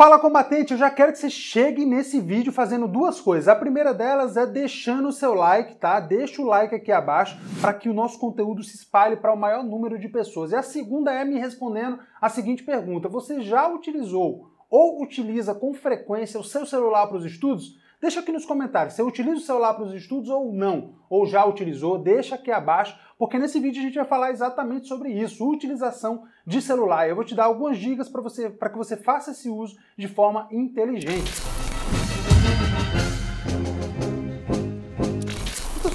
Fala combatente, eu já quero que você chegue nesse vídeo fazendo duas coisas. A primeira delas é deixando o seu like, tá? Deixa o like aqui abaixo para que o nosso conteúdo se espalhe para o maior número de pessoas. E a segunda é me respondendo a seguinte pergunta: você já utilizou ou utiliza com frequência o seu celular para os estudos? Deixa aqui nos comentários, você utiliza o celular para os estudos ou não? Ou já utilizou? Deixa aqui abaixo, porque nesse vídeo a gente vai falar exatamente sobre isso, utilização de celular. Eu vou te dar algumas dicas para você, para que você faça esse uso de forma inteligente.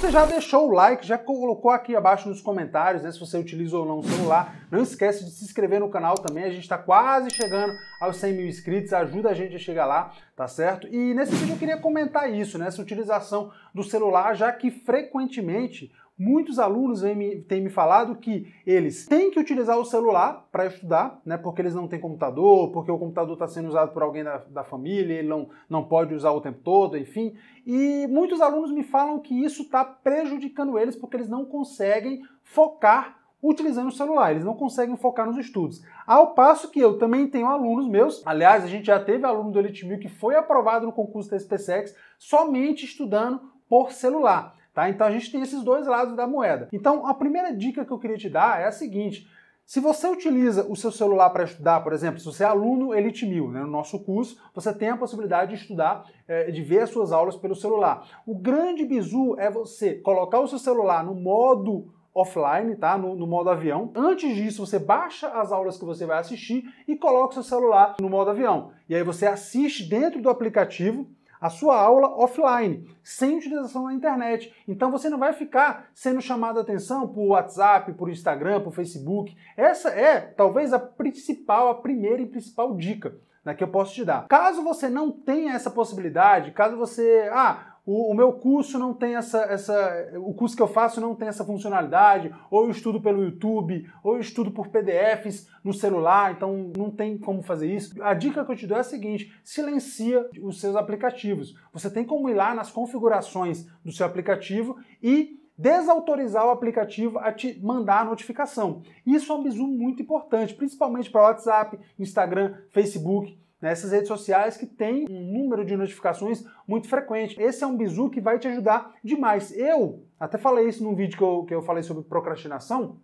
você já deixou o like, já colocou aqui abaixo nos comentários né, se você utiliza ou não o celular. Não esquece de se inscrever no canal também, a gente está quase chegando aos 100 mil inscritos, ajuda a gente a chegar lá, tá certo? E nesse vídeo eu queria comentar isso, né, essa utilização do celular, já que frequentemente Muitos alunos me, têm me falado que eles têm que utilizar o celular para estudar, né? Porque eles não têm computador, porque o computador está sendo usado por alguém da, da família, ele não, não pode usar o tempo todo, enfim. E muitos alunos me falam que isso está prejudicando eles porque eles não conseguem focar utilizando o celular, eles não conseguem focar nos estudos. Ao passo que eu também tenho alunos meus, aliás, a gente já teve aluno do Elite Mil que foi aprovado no concurso da SPSEX somente estudando por celular. Tá? Então a gente tem esses dois lados da moeda. Então a primeira dica que eu queria te dar é a seguinte: se você utiliza o seu celular para estudar, por exemplo, se você é aluno Elite Mil, né, no nosso curso, você tem a possibilidade de estudar, eh, de ver as suas aulas pelo celular. O grande bizu é você colocar o seu celular no modo offline, tá? No, no, modo avião. Antes disso, você baixa as aulas que você vai assistir e coloca o seu celular no modo avião. E aí você assiste dentro do aplicativo a sua aula offline, sem utilização da internet. Então você não vai ficar sendo chamado a atenção por WhatsApp, por Instagram, por Facebook. Essa é talvez a principal, a primeira e principal dica né, que eu posso te dar. Caso você não tenha essa possibilidade, caso você. Ah, o, o, meu curso não tem essa, essa. O curso que eu faço não tem essa funcionalidade, ou eu estudo pelo YouTube, ou eu estudo por PDFs no celular, então não tem como fazer isso. A dica que eu te dou é a seguinte: silencia os seus aplicativos. Você tem como ir lá nas configurações do seu aplicativo e desautorizar o aplicativo a te mandar a notificação. Isso é um bizu muito importante, principalmente para WhatsApp, Instagram, Facebook nessas redes sociais que tem um número de notificações muito frequente. Esse é um bizu que vai te ajudar demais. Eu até falei isso num vídeo que eu, que eu falei sobre procrastinação,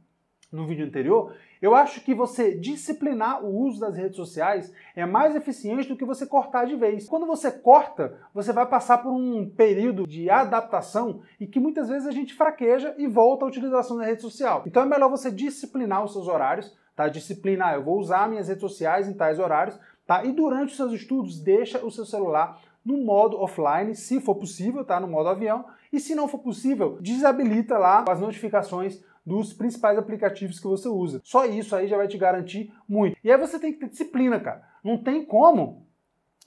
no vídeo anterior, eu acho que você disciplinar o uso das redes sociais é mais eficiente do que você cortar de vez. Quando você corta, você vai passar por um período de adaptação e que muitas vezes a gente fraqueja e volta à utilização da rede social. Então é melhor você disciplinar os seus horários, tá? Disciplinar, ah, eu vou usar minhas redes sociais em tais horários tá? E durante os seus estudos, deixa o seu celular no modo offline, se for possível, tá? No modo avião. E se não for possível, desabilita lá as notificações dos principais aplicativos que você usa. Só isso aí já vai te garantir muito. E aí você tem que ter disciplina, cara. Não tem como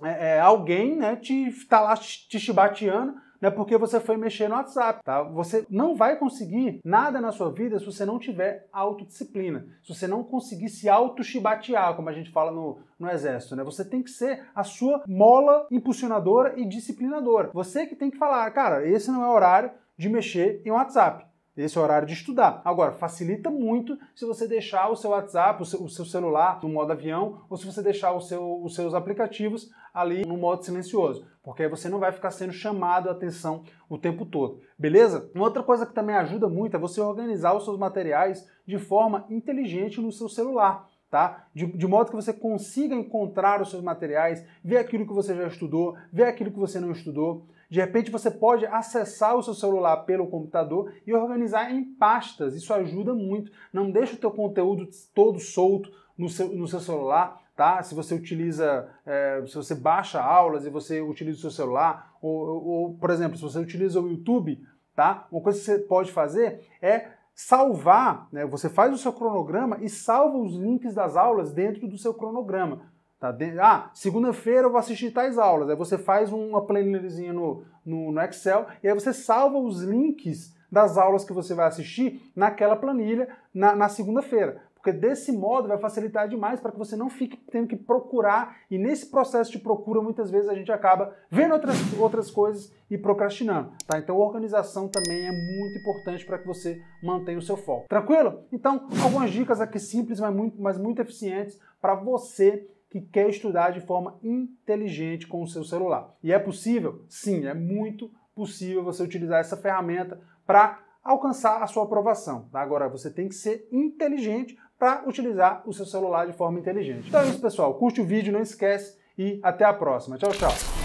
é, é, alguém né, te tá lá te chibateando não é porque você foi mexer no WhatsApp, tá? Você não vai conseguir nada na sua vida se você não tiver autodisciplina, se você não conseguir se auto-chibatear, como a gente fala no, no exército, né? Você tem que ser a sua mola impulsionadora e disciplinadora. Você que tem que falar, cara, esse não é o horário de mexer em WhatsApp esse horário de estudar. Agora, facilita muito se você deixar o seu WhatsApp, o seu, celular no modo avião, ou se você deixar seu, os seus aplicativos ali no modo silencioso, porque aí você não vai ficar sendo chamado a atenção o tempo todo, beleza? Uma outra coisa que também ajuda muito é você organizar os seus materiais de forma inteligente no seu celular tá? De, de, modo que você consiga encontrar os seus materiais, ver aquilo que você já estudou, ver aquilo que você não estudou. De repente você pode acessar o seu celular pelo computador e organizar em pastas. Isso ajuda muito. Não deixa o teu conteúdo todo solto no seu, no seu celular, tá? Se você utiliza, é, se você baixa aulas e você utiliza o seu celular, ou, ou, por exemplo, se você utiliza o YouTube, tá? Uma coisa que você pode fazer é salvar, né? você faz o seu cronograma e salva os links das aulas dentro do seu cronograma. Tá? De... Ah, segunda-feira eu vou assistir tais aulas. Aí você faz uma planilhazinha no, no, no Excel e aí você salva os links das aulas que você vai assistir naquela planilha na, na segunda-feira. Porque desse modo vai facilitar demais para que você não fique tendo que procurar. E nesse processo de procura, muitas vezes a gente acaba vendo outras, outras coisas e procrastinando. Tá? Então, organização também é muito importante para que você mantenha o seu foco. Tranquilo? Então, algumas dicas aqui simples, mas muito, mas muito eficientes para você que quer estudar de forma inteligente com o seu celular. E é possível? Sim, é muito possível você utilizar essa ferramenta para alcançar a sua aprovação. Tá? Agora, você tem que ser inteligente para utilizar o seu celular de forma inteligente. Então é isso, pessoal. Curte o vídeo, não esquece e até a próxima. Tchau, tchau.